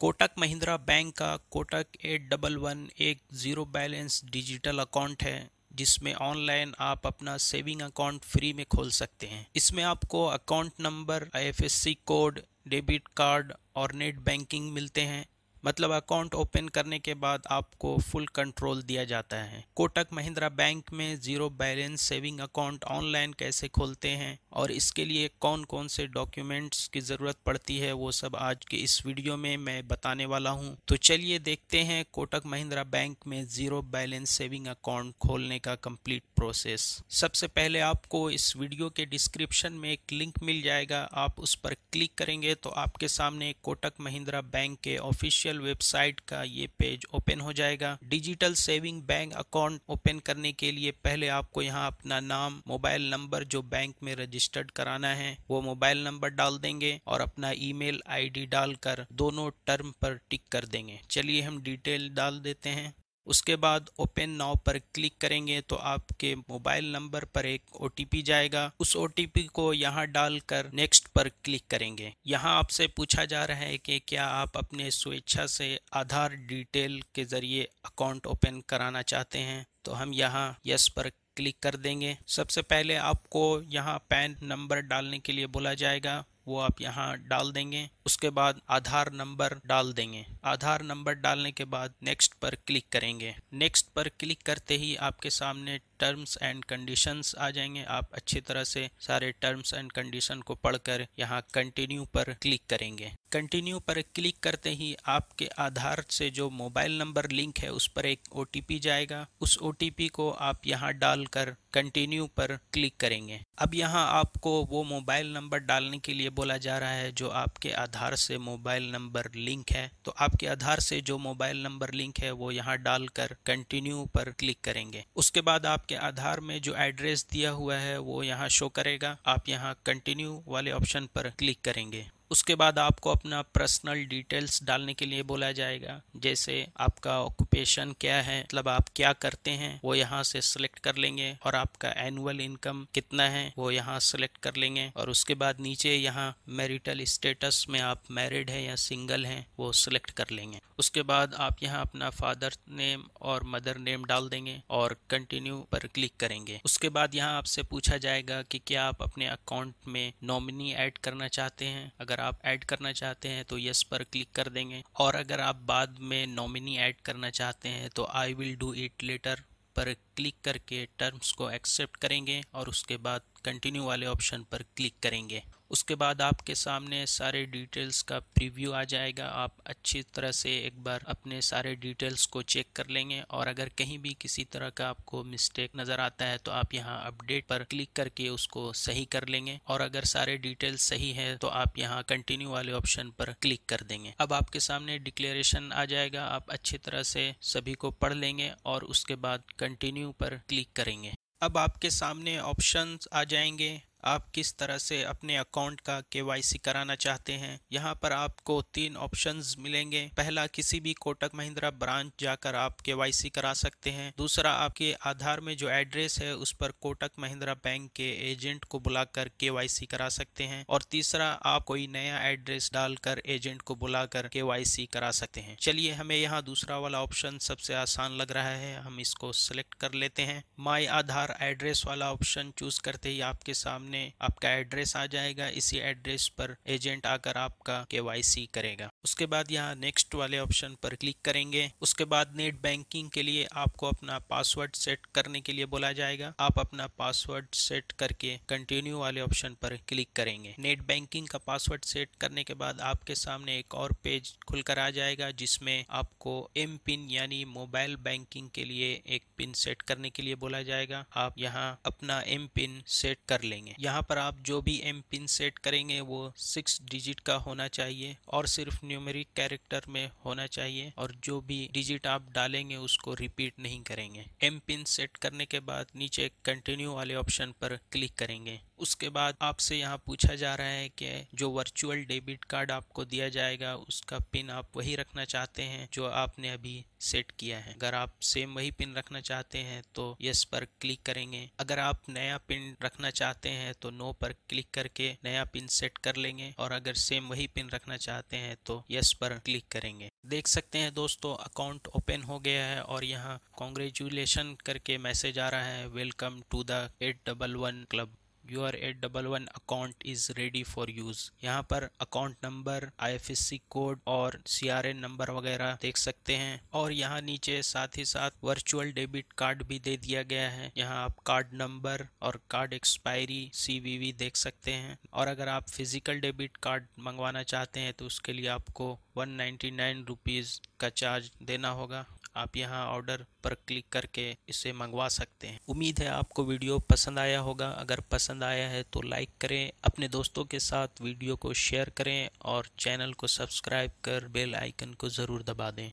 Kotak Mahindra bank का Kotak eight double one एक zero balance digital account है जिसमें ऑनलाइन आप अपना सेविंग अकाउंट फ्री में खोल सकते हैं इसमें आपको account number IFSC code debit card और नेट बैंकिंग मिलते हैं मतलब अकाउंट ओपन करने के बाद आपको फुल कंट्रोल दिया जाता है कोटक महिंद्रा बैंक में zero balance saving account online कैसे खोलते हैं और इसके लिए कौन कौन से डॉक्यूमेंट्स की ज़रूरत पड़ती है वो सब आज के इस वीडियो में मैं बताने वाला हूँ तो चलिए देखते हैं कोटक महिंद्रा बैंक में जीरो बैलेंस सेविंग अकाउंट खोलने का कम्प्लीट प्रोसेस सबसे पहले आपको इस वीडियो के डिस्क्रिप्शन में एक लिंक मिल जाएगा आप उस पर क्लिक करेंगे तो आपके सामने कोटक महिंद्रा बैंक के ऑफिशियल ऑफिशियल वेबसाइट का ये पेज ओपन हो जाएगा digital saving bank account open करने के लिए पहले आपको यहाँ अपना नाम मोबाइल नंबर जो बैंक में रजिस्टर्ड कराना है वो मोबाइल नंबर डाल देंगे और अपना ईमेल आईडी डालकर दोनों टर्म पर टिक कर देंगे चलिए हम डिटेल डाल देते हैं उसके बाद ओपन नाव पर क्लिक करेंगे तो आपके मोबाइल नंबर पर एक ओ जाएगा उस ओ को यहाँ डालकर नेक्स्ट पर क्लिक करेंगे यहाँ आपसे पूछा जा रहा है कि क्या आप अपने स्वेच्छा से आधार डिटेल के ज़रिए अकाउंट ओपन कराना चाहते हैं तो हम यहाँ यस पर क्लिक कर देंगे सबसे पहले आपको यहाँ पैन नंबर डालने के लिए बोला जाएगा वो आप यहाँ डाल देंगे उसके बाद आधार नंबर डाल देंगे आधार नंबर डालने के बाद नेक्स्ट पर क्लिक करेंगे नेक्स्ट पर क्लिक करते ही आपके सामने टर्म्स एंड कंडीशंस आ जाएंगे आप अच्छी तरह से सारे टर्म्स एंड कंडीशन को पढ़कर यहाँ कंटिन्यू पर क्लिक करेंगे कंटिन्यू पर क्लिक करते ही आपके आधार से जो मोबाइल नंबर लिंक है उस पर एक ओ जाएगा उस ओ को आप यहाँ डालकर कंटिन्यू पर क्लिक करेंगे अब यहाँ आपको वो मोबाइल नंबर डालने के लिए बोला जा रहा है जो आपके आधार आधार से मोबाइल नंबर लिंक है तो आपके आधार से जो मोबाइल नंबर लिंक है वो यहाँ डालकर कंटिन्यू पर क्लिक करेंगे उसके बाद आपके आधार में जो एड्रेस दिया हुआ है वो यहाँ शो करेगा आप यहाँ कंटिन्यू वाले ऑप्शन पर क्लिक करेंगे उसके बाद आपको अपना पर्सनल डिटेल्स डालने के लिए बोला जाएगा जैसे आपका ऑक्यूपेशन क्या है मतलब आप क्या करते हैं वो यहाँ से सिलेक्ट कर लेंगे और आपका एनुअल इनकम कितना है वो यहाँ सेलेक्ट कर लेंगे और उसके बाद नीचे यहाँ मैरिटल स्टेटस में आप मैरिड है या सिंगल हैं वो सिलेक्ट कर लेंगे उसके बाद आप यहाँ अपना फादर नेम और मदर नेम डाल देंगे और कंटिन्यू पर क्लिक करेंगे उसके बाद यहाँ आपसे पूछा जाएगा कि क्या आप अपने अकाउंट में नॉमिनी ऐड करना चाहते हैं अगर अगर आप ऐड करना चाहते हैं तो यस पर क्लिक कर देंगे और अगर आप बाद में नॉमिनी ऐड करना चाहते हैं तो I will do it later पर क्लिक करके टर्म्स को एक्सेप्ट करेंगे और उसके बाद कंटिन्यू वाले ऑप्शन पर क्लिक करेंगे उसके बाद आपके सामने सारे डिटेल्स का प्रीव्यू आ जाएगा आप अच्छी तरह से एक बार अपने सारे डिटेल्स को चेक कर लेंगे और अगर कहीं भी किसी तरह का आपको मिस्टेक नज़र आता है तो आप यहाँ अपडेट पर क्लिक करके उसको सही कर लेंगे और अगर सारे डिटेल्स सही है तो आप यहाँ कंटिन्यू वाले ऑप्शन पर क्लिक कर देंगे अब आपके सामने डिक्लेरेशन आ जाएगा आप अच्छी तरह से सभी को पढ़ लेंगे और उसके बाद कंटिन्यू कंटिन्यू पर क्लिक करेंगे अब आपके सामने ऑप्शंस आ जाएंगे आप किस तरह से अपने अकाउंट का के कराना चाहते हैं यहाँ पर आपको तीन ऑप्शन मिलेंगे पहला किसी भी कोटक महिंद्रा ब्रांच जाकर आप के करा सकते हैं दूसरा आपके आधार में जो एड्रेस है उस पर कोटक महिंद्रा बैंक के एजेंट को बुलाकर के करा सकते हैं और तीसरा आप कोई नया एड्रेस डालकर एजेंट को बुलाकर के करा सकते हैं चलिए हमें यहाँ दूसरा वाला ऑप्शन सबसे आसान लग रहा है हम इसको सिलेक्ट कर लेते हैं माई आधार एड्रेस वाला ऑप्शन चूज करते ही आपके सामने सामने आपका एड्रेस आ जाएगा इसी एड्रेस पर एजेंट आकर आपका के करेगा उसके बाद यहाँ नेक्स्ट वाले ऑप्शन पर क्लिक करेंगे उसके बाद नेट बैंकिंग के लिए आपको अपना पासवर्ड सेट करने के लिए बोला जाएगा आप अपना पासवर्ड सेट करके कंटिन्यू वाले ऑप्शन पर क्लिक करेंगे नेट बैंकिंग का पासवर्ड सेट करने के बाद आपके सामने एक और पेज खुलकर आ जाएगा जिसमें आपको एम पिन यानी मोबाइल बैंकिंग के लिए एक पिन सेट करने के लिए बोला जाएगा आप यहाँ अपना एम पिन सेट कर लेंगे यहाँ पर आप जो भी एम पिन सेट करेंगे वो सिक्स डिजिट का होना चाहिए और सिर्फ न्यूमेरिक कैरेक्टर में होना चाहिए और जो भी डिजिट आप डालेंगे उसको रिपीट नहीं करेंगे एम पिन सेट करने के बाद नीचे कंटिन्यू वाले ऑप्शन पर क्लिक करेंगे उसके बाद आपसे यहाँ पूछा जा रहा है कि जो वर्चुअल डेबिट कार्ड आपको दिया जाएगा उसका पिन आप वही रखना चाहते हैं जो आपने अभी सेट किया है अगर आप सेम वही पिन रखना चाहते हैं तो यस पर क्लिक करेंगे अगर आप नया पिन रखना चाहते हैं तो नो पर क्लिक करके नया पिन सेट कर लेंगे और अगर सेम वही पिन रखना चाहते हैं तो यस पर क्लिक करेंगे देख सकते हैं दोस्तों अकाउंट ओपन हो गया है और यहाँ कॉन्ग्रेचुलेशन करके मैसेज आ रहा है welcome to the eight double one club your eight double one account is ready for use यहाँ पर अकाउंट नंबर सी कोड और एन नंबर वगैरह देख सकते हैं और यहाँ नीचे साथ ही साथ वर्चुअल डेबिट कार्ड भी दे दिया गया है यहाँ आप कार्ड नंबर और कार्ड एक्सपायरी वी देख सकते हैं और अगर आप फिजिकल डेबिट कार्ड मंगवाना चाहते हैं तो उसके लिए आपको वन नाइन्टी नाइन रुपीज़ का चार्ज देना होगा आप यहाँ ऑर्डर पर क्लिक करके इसे मंगवा सकते हैं उम्मीद है आपको वीडियो पसंद आया होगा अगर पसंद आया है तो लाइक करें अपने दोस्तों के साथ वीडियो को शेयर करें और चैनल को सब्सक्राइब कर बेल आइकन को ज़रूर दबा दें